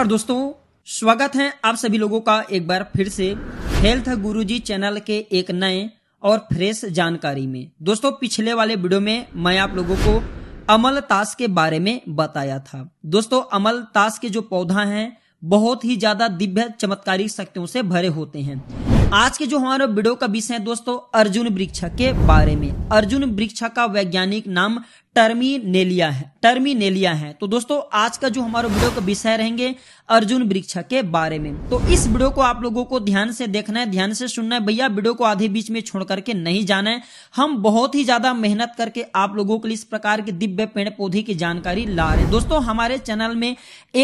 नमस्कार दोस्तों स्वागत है आप सभी लोगों का एक बार फिर से हेल्थ गुरुजी चैनल के एक नए और फ्रेश जानकारी में दोस्तों पिछले वाले वीडियो में मैं आप लोगों को अमल ताश के बारे में बताया था दोस्तों अमल ताश के जो पौधा हैं बहुत ही ज्यादा दिव्य चमत्कारी शक्तियों से भरे होते हैं आज के जो हमारे वीडियो का विषय है दोस्तों अर्जुन वृक्ष के बारे में अर्जुन वृक्ष का वैज्ञानिक नाम टर्मिनेलिया है टर्मिनेलिया है तो दोस्तों आज का जो हमारा वीडियो का विषय रहेंगे अर्जुन वृक्ष के बारे में तो इस वीडियो को आप लोगों को ध्यान से देखना है ध्यान से सुनना है भैया वीडियो को आधे बीच में छोड़ करके नहीं जाना है हम बहुत ही ज्यादा मेहनत करके आप लोगों के लिए इस प्रकार के दिव्य पेड़ पौधे की जानकारी ला रहे दोस्तों हमारे चैनल में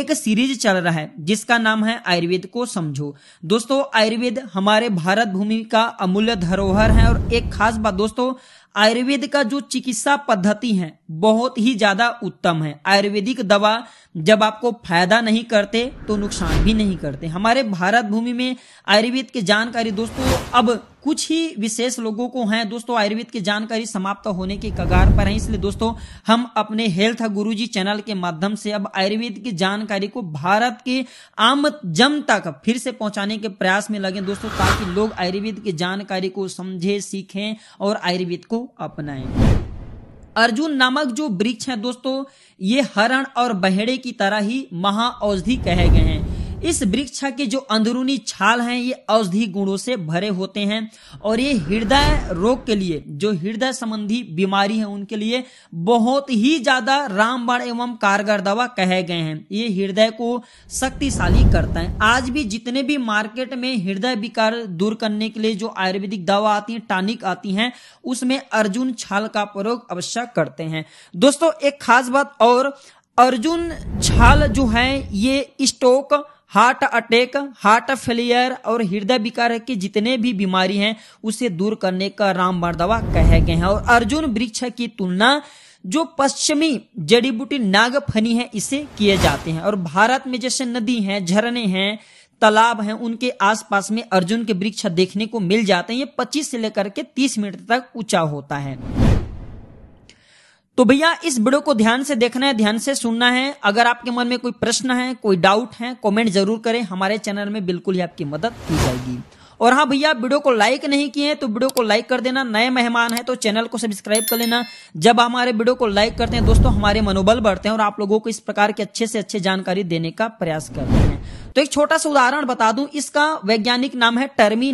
एक सीरीज चल रहा है जिसका नाम है आयुर्वेद को समझो दोस्तों आयुर्वेद हमारे भारत भूमि का अमूल्य धरोहर है और एक खास बात दोस्तों आयुर्वेद का जो चिकित्सा पद्धति है बहुत ही ज्यादा उत्तम है आयुर्वेदिक दवा जब आपको फायदा नहीं करते तो नुकसान भी नहीं करते हमारे भारत भूमि में आयुर्वेद की जानकारी दोस्तों अब कुछ ही विशेष लोगों को हैं दोस्तों आयुर्वेद की जानकारी समाप्त होने के कगार पर है इसलिए दोस्तों हम अपने हेल्थ गुरुजी चैनल के माध्यम से अब आयुर्वेद की जानकारी को भारत के आम जम तक फिर से पहुंचाने के प्रयास में लगे दोस्तों ताकि लोग आयुर्वेद की जानकारी को समझे सीखें और आयुर्वेद को अपनाएं अर्जुन नामक जो वृक्ष हैं दोस्तों ये हरण और बहेड़े की तरह ही महा औषधि कहे गए हैं इस वृक्ष के जो अंदरूनी छाल हैं ये औषधि गुणों से भरे होते हैं और ये हृदय रोग के लिए जो हृदय संबंधी बीमारी है उनके लिए बहुत ही ज्यादा रामबाण एवं कारगर दवा कहे गए हैं ये हृदय को शक्तिशाली करता है आज भी जितने भी मार्केट में हृदय विकार दूर करने के लिए जो आयुर्वेदिक दवा आती है टॉनिक आती है उसमें अर्जुन छाल का प्रयोग अवश्य करते हैं दोस्तों एक खास बात और अर्जुन छाल जो है ये stroke heart attack heart failure और हृदय विकार के जितने भी बीमारी हैं उसे दूर करने का रामबाण दवा कहे गए हैं और अर्जुन वृक्ष की तुलना जो पश्चिमी जड़ी बूटी नागफनी है इसे किए जाते हैं और भारत में जैसे नदी हैं झरने हैं तालाब हैं उनके आसपास में अर्जुन के वृक्ष देखने को मिल जाते हैं ये 25 से लेकर के 30 मिनट तक ऊंचा होता है तो भैया इस वीडियो को ध्यान से देखना है ध्यान से सुनना है अगर आपके मन में कोई प्रश्न है कोई डाउट है कमेंट जरूर करें हमारे चैनल में बिल्कुल ही आपकी मदद की जाएगी और हाँ भैया वीडियो को लाइक नहीं किए तो वीडियो को लाइक कर देना नए मेहमान है तो चैनल को सब्सक्राइब कर लेना जब हमारे वीडियो को लाइक करते हैं दोस्तों हमारे मनोबल बढ़ते हैं और आप लोगों को इस प्रकार के अच्छे से अच्छे जानकारी देने का प्रयास करते हैं तो एक छोटा सा उदाहरण बता दूं इसका वैज्ञानिक नाम है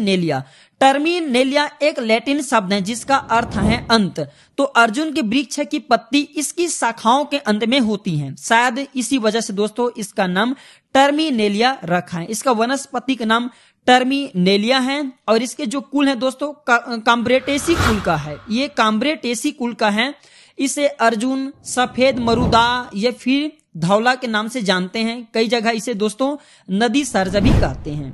नेलिया टर्मिनेलिया एक लैटिन शब्द है जिसका अर्थ है अंत तो अर्जुन के वृक्ष की पत्ती इसकी शाखाओं के अंत में होती है शायद इसी वजह से दोस्तों इसका नाम टर्मिनेलिया रखा है इसका वनस्पति का नाम टर्मिनेलिया है और इसके जो कुल है दोस्तों काम्ब्रेटेसी कुल का है ये काम्ब्रेटेसी कुल का है इसे अर्जुन सफेद मरुदा या फिर धौला के नाम से जानते हैं कई जगह इसे दोस्तों नदी सरजा भी कहते हैं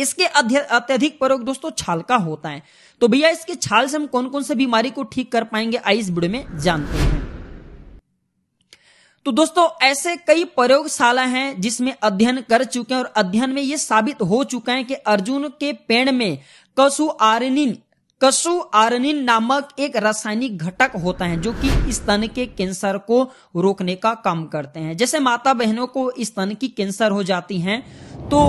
इसके अत्यधिक प्रयोग दोस्तों छाल का होता है तो भैया इसके छाल से हम कौन कौन से बीमारी को ठीक कर पाएंगे आइस बुड़ में जानते हैं तो दोस्तों ऐसे कई प्रयोगशाला हैं जिसमें अध्ययन कर चुके हैं और अध्ययन में यह साबित हो चुका है कि अर्जुन के पेड़ में कसु आरनिन कसु आरनिन नामक एक रासायनिक घटक होता है जो कि स्तन के कैंसर को रोकने का काम करते हैं जैसे माता बहनों को स्तन की कैंसर हो जाती है तो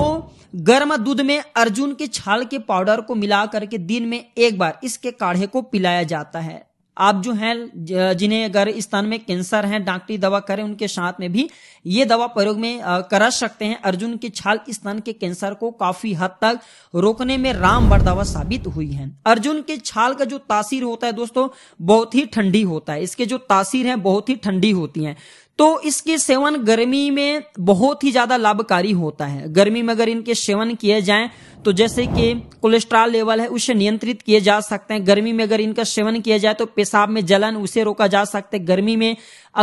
गर्म दूध में अर्जुन के छाल के पाउडर को मिला करके दिन में एक बार इसके काढ़े को पिलाया जाता है आप जो हैं जिन्हें अगर स्तन में कैंसर है डॉक्टरी दवा करें उनके साथ में भी ये दवा प्रयोग में करा सकते हैं अर्जुन की छाल स्तन के कैंसर को काफी हद तक रोकने में रामबर दवा साबित हुई है अर्जुन के छाल का जो तासीर होता है दोस्तों बहुत ही ठंडी होता है इसके जो तासीर है बहुत ही ठंडी होती है तो इसके सेवन गर्मी में बहुत ही ज्यादा लाभकारी होता है गर्मी में अगर इनके सेवन किए जाएं तो जैसे कि कोलेस्ट्रॉल लेवल है उसे नियंत्रित किए जा सकते हैं गर्मी में अगर इनका सेवन किया जाए तो पेशाब में जलन उसे रोका जा सकता है गर्मी में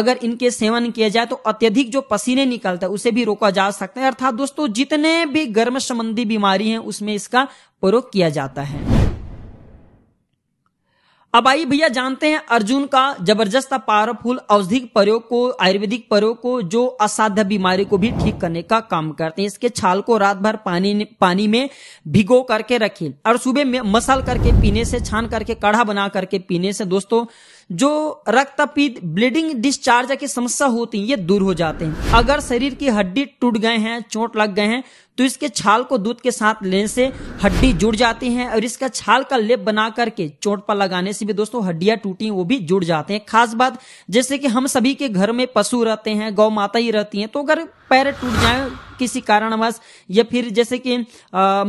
अगर इनके सेवन किया जाए तो अत्यधिक जो पसीने निकलता है उसे भी रोका जा सकता है अर्थात दोस्तों जितने भी गर्म संबंधी बीमारी है उसमें इसका प्रयोग किया जाता है अब आइए भैया जानते हैं अर्जुन का जबरदस्त पावरफुल औषधिक प्रयोग को आयुर्वेदिक प्रयोग को जो असाध्य बीमारी को भी ठीक करने का काम करते हैं इसके छाल को रात भर पानी पानी में भिगो करके रखें और सुबह में मसल करके पीने से छान करके कढ़ा बना करके पीने से दोस्तों जो रक्तपीत ब्लीडिंग डिस्चार्ज की समस्या होती है ये दूर हो जाते हैं अगर शरीर की हड्डी टूट गए हैं चोट लग गए हैं तो इसके छाल को दूध के साथ लेने से हड्डी जुड़ जाती हैं और इसका छाल का लेप बना करके चोट पर लगाने से भी दोस्तों हड्डियां टूटी वो भी जुड़ जाते हैं खास बात जैसे कि हम सभी के घर में पशु रहते हैं गौ माता ही रहती हैं तो अगर पैर टूट जाए किसी कारणवश या फिर जैसे कि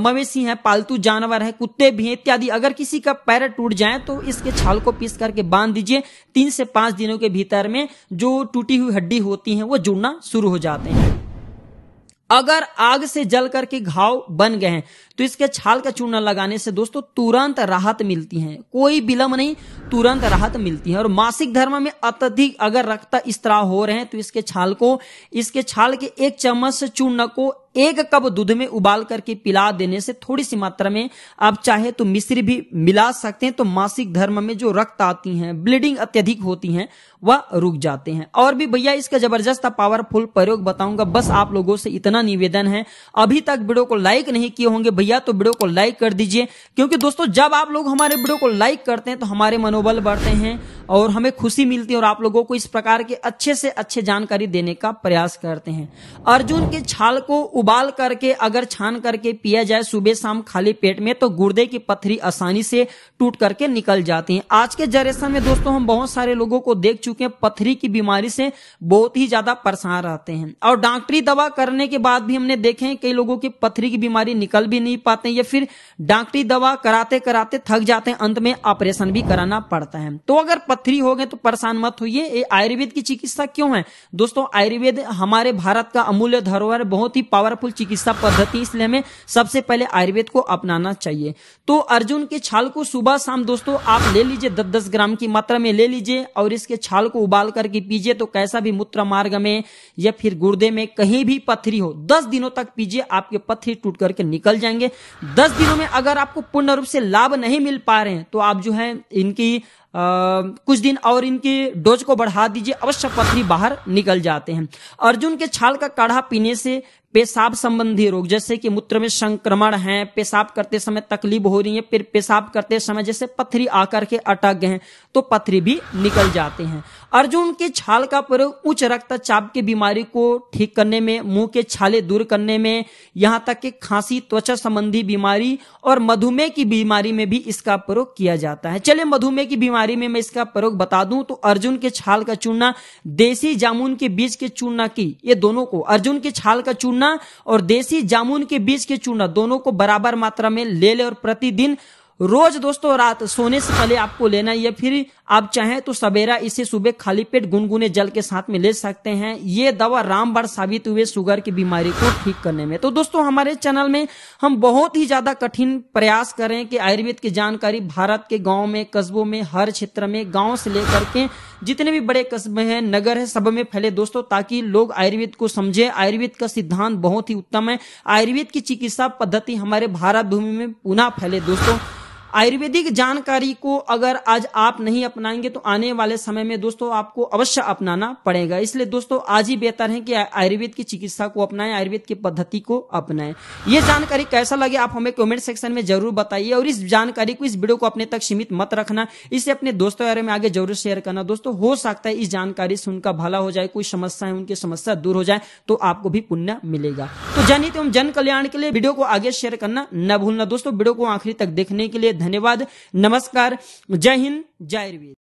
मवेशी है पालतू जानवर है कुत्ते भी हैं इत्यादि अगर किसी का पैर टूट जाए तो इसके छाल को पीस करके बांध दीजिए तीन से पांच दिनों के भीतर में जो टूटी हुई हड्डी होती है वो जुड़ना शुरू हो जाते हैं अगर आग से जल करके घाव बन गए हैं तो इसके छाल का चूर्ण लगाने से दोस्तों तुरंत राहत मिलती है कोई विलंब नहीं तुरंत राहत मिलती है और मासिक धर्म में अत्यधिक अगर रक्त स्त्राव हो रहे हैं तो इसके छाल को इसके छाल के एक चम्मच चूर्ण को एक कप दूध में उबाल करके पिला देने से थोड़ी सी मात्रा में आप चाहे तो मिश्री भी मिला सकते हैं तो मासिक धर्म में जो रक्त आती हैं ब्लीडिंग अत्यधिक होती हैं वह रुक जाते हैं और भी भैया इसका जबरदस्त पावरफुल प्रयोग बताऊंगा बस आप लोगों से इतना निवेदन है अभी तक वीडियो को लाइक नहीं किए होंगे भैया तो वीडियो को लाइक कर दीजिए क्योंकि दोस्तों जब आप लोग हमारे वीडियो को लाइक करते हैं तो हमारे मनोबल बढ़ते हैं और हमें खुशी मिलती है और आप लोगों को इस प्रकार के अच्छे से अच्छे जानकारी देने का प्रयास करते हैं अर्जुन के छाल को उबाल करके अगर छान करके पिया जाए सुबह शाम खाली पेट में तो गुर्दे की पथरी आसानी से टूट करके निकल जाती है आज के जनरेशन में दोस्तों हम बहुत सारे लोगों को देख चुके हैं पथरी की बीमारी से बहुत ही ज्यादा परेशान रहते हैं और डॉक्टरी दवा करने के बाद भी हमने देखे कई लोगों की पथरी की बीमारी निकल भी नहीं पाते या फिर डॉक्टरी दवा कराते कराते थक जाते हैं अंत में ऑपरेशन भी कराना पड़ता है तो अगर पत्थरी हो गए तो परेशान मत होइए ये आयुर्वेद की चिकित्सा क्यों है दोस्तों आयुर्वेद हमारे भारत का अमूल्य धरोहर बहुत ही पावरफुल चिकित्सा पद्धति इसलिए हमें सबसे पहले आयुर्वेद को अपनाना चाहिए तो अर्जुन के छाल को सुबह शाम दोस्तों आप ले लीजिए दस दस ग्राम की मात्रा में ले लीजिए और इसके छाल को उबाल करके पीजिए तो कैसा भी मूत्र मार्ग में या फिर गुर्दे में कहीं भी पत्थरी हो दस दिनों तक पीजिए आपके पत्थरी टूट करके निकल जाएंगे दस दिनों में अगर आपको पूर्ण रूप से लाभ नहीं मिल पा रहे हैं तो आप जो है इनकी कुछ दिन और इनके डोज को बढ़ा दीजिए अवश्य पथरी बाहर निकल जाते हैं अर्जुन के छाल का काढ़ा पीने से पेशाब संबंधी रोग जैसे कि मूत्र में संक्रमण है पेशाब करते समय तकलीफ हो रही है फिर पेशाब करते समय जैसे पथरी आकर के अटक गए हैं तो पथरी भी निकल जाते हैं अर्जुन के छाल का प्रयोग उच्च रक्तचाप की बीमारी को ठीक करने में मुंह के छाले दूर करने में यहां तक कि खांसी त्वचा संबंधी बीमारी और मधुमेह की बीमारी में भी इसका प्रयोग किया जाता है चले मधुमेह की बीमारी में मैं इसका प्रयोग बता दूं तो अर्जुन के छाल का चूर्ण देसी जामुन के बीज के चूर्ण की ये दोनों को अर्जुन के छाल का चूर्ण चूना और देसी जामुन के बीज के चूना दोनों को बराबर मात्रा में ले ले और प्रतिदिन रोज दोस्तों रात सोने से पहले आपको लेना या फिर आप चाहें तो सवेरा इसे सुबह खाली पेट गुनगुने जल के साथ में ले सकते हैं ये दवा रामबाण साबित हुए शुगर की बीमारी को ठीक करने में तो दोस्तों हमारे चैनल में हम बहुत ही ज्यादा कठिन प्रयास करें कि आयुर्वेद की जानकारी भारत के गाँव में कस्बों में हर क्षेत्र में गाँव से लेकर के जितने भी बड़े कस्बे हैं नगर है सब में फैले दोस्तों ताकि लोग आयुर्वेद को समझे आयुर्वेद का सिद्धांत बहुत ही उत्तम है आयुर्वेद की चिकित्सा पद्धति हमारे भारत भूमि में पुनः फैले दोस्तों आयुर्वेदिक जानकारी को अगर आज आप नहीं अपनाएंगे तो आने वाले समय में दोस्तों आपको अवश्य अपनाना पड़ेगा इसलिए दोस्तों आज ही बेहतर है कि आयुर्वेद की चिकित्सा को अपनाएं आयुर्वेद की पद्धति को अपनाएं ये जानकारी कैसा लगे आप हमें कमेंट सेक्शन में जरूर बताइए और इस जानकारी को इस वीडियो को अपने तक सीमित मत रखना इसे अपने दोस्तों बारे में आगे जरूर शेयर करना दोस्तों हो सकता है इस जानकारी से उनका भला हो जाए कोई समस्या है उनकी समस्या दूर हो जाए तो आपको भी पुण्य मिलेगा तो जनित तो एवं जन कल्याण के लिए वीडियो को आगे शेयर करना न भूलना दोस्तों वीडियो को आखिरी तक देखने के लिए धन्यवाद नमस्कार जय हिंद जय ऋवेद